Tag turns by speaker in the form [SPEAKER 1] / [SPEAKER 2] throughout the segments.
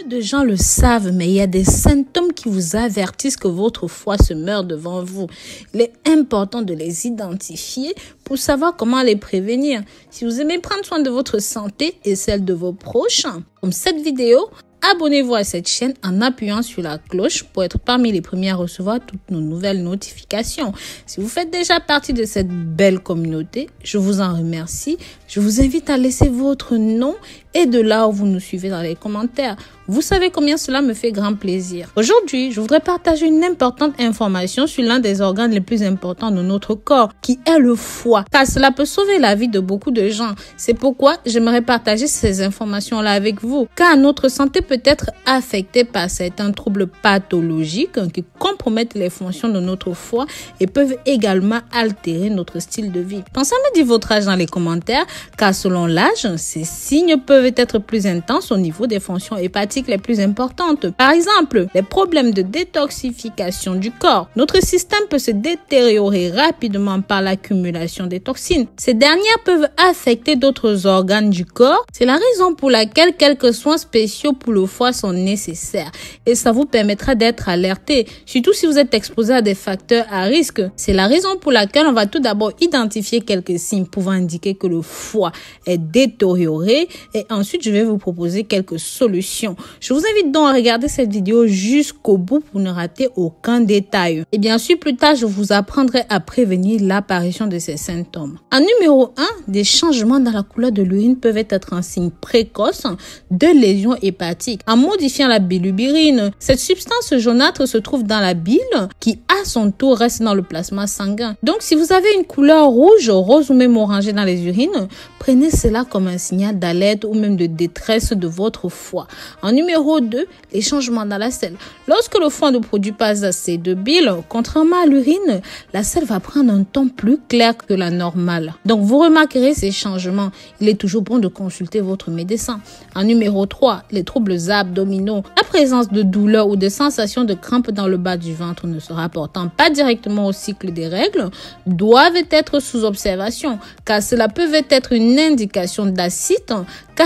[SPEAKER 1] Peu de gens le savent, mais il y a des symptômes qui vous avertissent que votre foi se meurt devant vous. Il est important de les identifier pour savoir comment les prévenir. Si vous aimez prendre soin de votre santé et celle de vos proches, comme cette vidéo, abonnez-vous à cette chaîne en appuyant sur la cloche pour être parmi les premiers à recevoir toutes nos nouvelles notifications. Si vous faites déjà partie de cette belle communauté, je vous en remercie. Je vous invite à laisser votre nom et de là où vous nous suivez dans les commentaires. Vous savez combien cela me fait grand plaisir. Aujourd'hui, je voudrais partager une importante information sur l'un des organes les plus importants de notre corps, qui est le foie, car cela peut sauver la vie de beaucoup de gens. C'est pourquoi j'aimerais partager ces informations-là avec vous, car notre santé peut être affectée par certains troubles pathologiques qui compromettent les fonctions de notre foie et peuvent également altérer notre style de vie. Pensez à me votre âge dans les commentaires, car selon l'âge, ces signes peuvent peuvent être plus intenses au niveau des fonctions hépatiques les plus importantes. Par exemple, les problèmes de détoxification du corps. Notre système peut se détériorer rapidement par l'accumulation des toxines. Ces dernières peuvent affecter d'autres organes du corps. C'est la raison pour laquelle quelques soins spéciaux pour le foie sont nécessaires et ça vous permettra d'être alerté, surtout si vous êtes exposé à des facteurs à risque. C'est la raison pour laquelle on va tout d'abord identifier quelques signes pouvant indiquer que le foie est détérioré et ensuite, je vais vous proposer quelques solutions. Je vous invite donc à regarder cette vidéo jusqu'au bout pour ne rater aucun détail. Et bien sûr, plus tard, je vous apprendrai à prévenir l'apparition de ces symptômes. En numéro 1, des changements dans la couleur de l'urine peuvent être un signe précoce de lésions hépatiques. En modifiant la bilubirine cette substance jaunâtre se trouve dans la bile qui, à son tour, reste dans le plasma sanguin. Donc, si vous avez une couleur rouge, rose ou même orangée dans les urines, prenez cela comme un signal d'alerte ou même de détresse de votre foie. En numéro 2, les changements dans la selle. Lorsque le foie ne produit pas assez de bile, contrairement à l'urine, la selle va prendre un ton plus clair que la normale. Donc vous remarquerez ces changements. Il est toujours bon de consulter votre médecin. En numéro 3, les troubles abdominaux. La présence de douleurs ou de sensations de crampes dans le bas du ventre ne se rapportant pas directement au cycle des règles doivent être sous observation car cela peut être une indication d'acide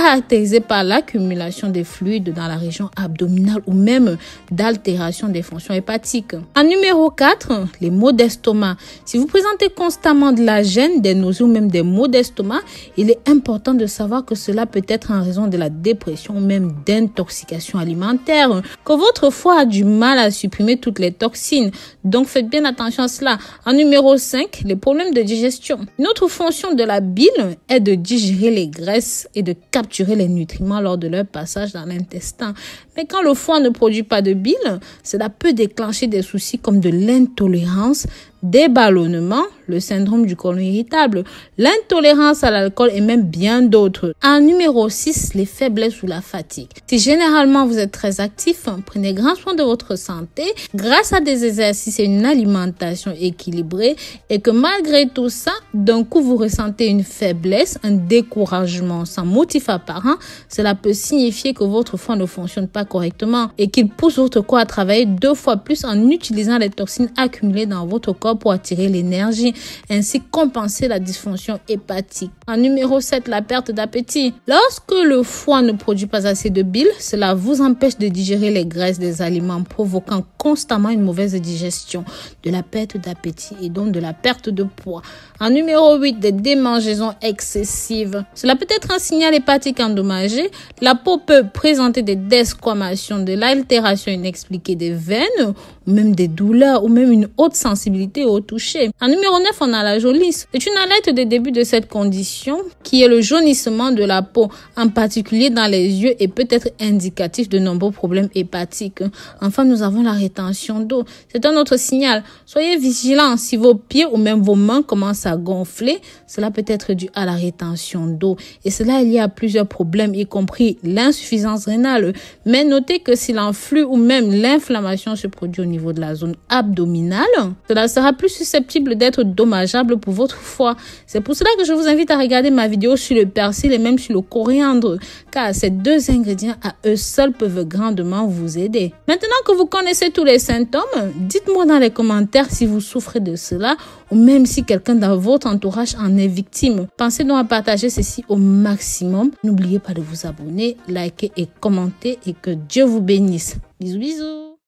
[SPEAKER 1] caractérisé par l'accumulation des fluides dans la région abdominale ou même d'altération des fonctions hépatiques. En numéro 4, les maux d'estomac. Si vous présentez constamment de la gêne, des nausées ou même des maux d'estomac, il est important de savoir que cela peut être en raison de la dépression ou même d'intoxication alimentaire, que votre foie a du mal à supprimer toutes les toxines. Donc faites bien attention à cela. En numéro 5, les problèmes de digestion. Une autre fonction de la bile est de digérer les graisses et de capter capturer les nutriments lors de leur passage dans l'intestin. Mais quand le foie ne produit pas de bile, cela peut déclencher des soucis comme de l'intolérance, des le syndrome du côlon irritable, l'intolérance à l'alcool et même bien d'autres. En numéro 6, les faiblesses ou la fatigue. Si généralement vous êtes très actif, prenez grand soin de votre santé grâce à des exercices et une alimentation équilibrée et que malgré tout ça, d'un coup vous ressentez une faiblesse, un découragement sans motif apparent, cela peut signifier que votre foie ne fonctionne pas correctement et qu'il pousse votre corps à travailler deux fois plus en utilisant les toxines accumulées dans votre corps pour attirer l'énergie, ainsi compenser la dysfonction hépatique. En numéro 7, la perte d'appétit. Lorsque le foie ne produit pas assez de bile, cela vous empêche de digérer les graisses des aliments, provoquant constamment une mauvaise digestion, de la perte d'appétit et donc de la perte de poids. En numéro 8, des démangeaisons excessives. Cela peut être un signal hépatique endommagé. La peau peut présenter des desquamations, de l'altération inexpliquée des veines même des douleurs ou même une haute sensibilité au toucher. En numéro 9, on a la jaunisse. C'est une alerte des débuts de cette condition qui est le jaunissement de la peau, en particulier dans les yeux et peut être indicatif de nombreux problèmes hépatiques. Enfin, nous avons la rétention d'eau. C'est un autre signal. Soyez vigilants si vos pieds ou même vos mains commencent à gonfler. Cela peut être dû à la rétention d'eau et cela est lié à plusieurs problèmes, y compris l'insuffisance rénale. Mais notez que si l'enflux ou même l'inflammation se produit niveau de la zone abdominale, cela sera plus susceptible d'être dommageable pour votre foie. C'est pour cela que je vous invite à regarder ma vidéo sur le persil et même sur le coriandre, car ces deux ingrédients à eux seuls peuvent grandement vous aider. Maintenant que vous connaissez tous les symptômes, dites-moi dans les commentaires si vous souffrez de cela ou même si quelqu'un dans votre entourage en est victime. Pensez donc à partager ceci au maximum. N'oubliez pas de vous abonner, liker et commenter et que Dieu vous bénisse. Bisous bisous